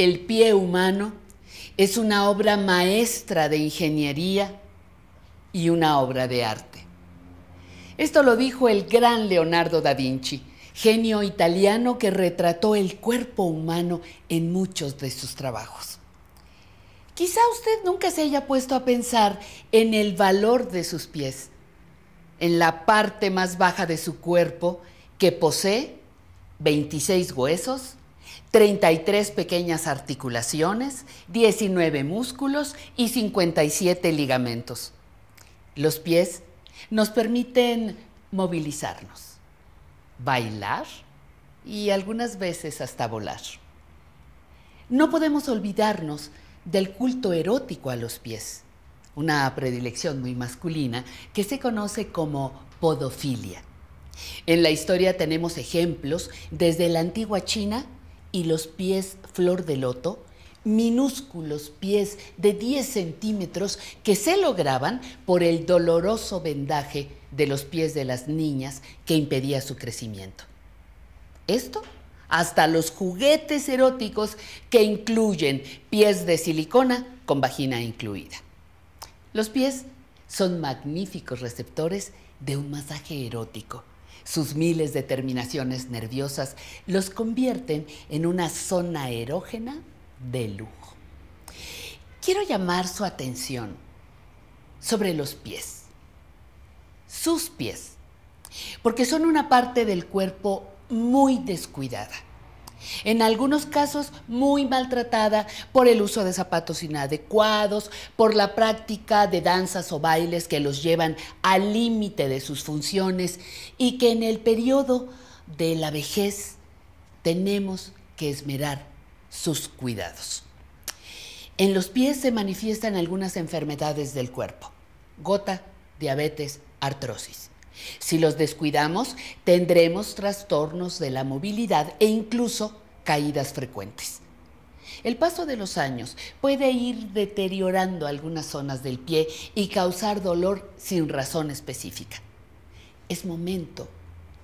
El pie humano es una obra maestra de ingeniería y una obra de arte. Esto lo dijo el gran Leonardo da Vinci, genio italiano que retrató el cuerpo humano en muchos de sus trabajos. Quizá usted nunca se haya puesto a pensar en el valor de sus pies, en la parte más baja de su cuerpo que posee 26 huesos, 33 pequeñas articulaciones, 19 músculos y 57 ligamentos. Los pies nos permiten movilizarnos, bailar y algunas veces hasta volar. No podemos olvidarnos del culto erótico a los pies, una predilección muy masculina que se conoce como podofilia. En la historia tenemos ejemplos desde la antigua China y los pies flor de loto, minúsculos pies de 10 centímetros que se lograban por el doloroso vendaje de los pies de las niñas que impedía su crecimiento. Esto hasta los juguetes eróticos que incluyen pies de silicona con vagina incluida. Los pies son magníficos receptores de un masaje erótico sus miles de terminaciones nerviosas los convierten en una zona erógena de lujo. Quiero llamar su atención sobre los pies, sus pies, porque son una parte del cuerpo muy descuidada en algunos casos muy maltratada por el uso de zapatos inadecuados, por la práctica de danzas o bailes que los llevan al límite de sus funciones y que en el periodo de la vejez tenemos que esmerar sus cuidados. En los pies se manifiestan algunas enfermedades del cuerpo, gota, diabetes, artrosis. Si los descuidamos, tendremos trastornos de la movilidad e incluso caídas frecuentes. El paso de los años puede ir deteriorando algunas zonas del pie y causar dolor sin razón específica. Es momento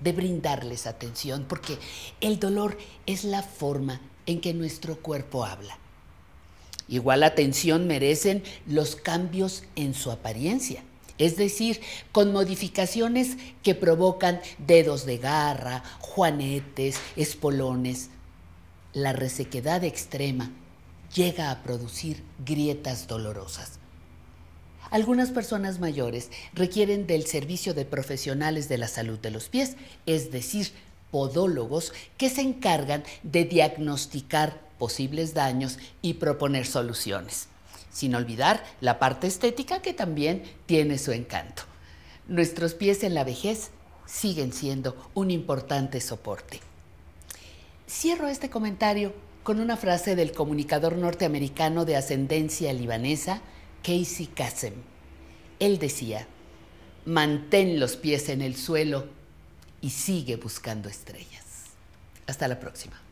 de brindarles atención porque el dolor es la forma en que nuestro cuerpo habla. Igual atención merecen los cambios en su apariencia es decir, con modificaciones que provocan dedos de garra, juanetes, espolones. La resequedad extrema llega a producir grietas dolorosas. Algunas personas mayores requieren del servicio de profesionales de la salud de los pies, es decir, podólogos que se encargan de diagnosticar posibles daños y proponer soluciones sin olvidar la parte estética que también tiene su encanto. Nuestros pies en la vejez siguen siendo un importante soporte. Cierro este comentario con una frase del comunicador norteamericano de ascendencia libanesa, Casey Kasem. Él decía, mantén los pies en el suelo y sigue buscando estrellas. Hasta la próxima.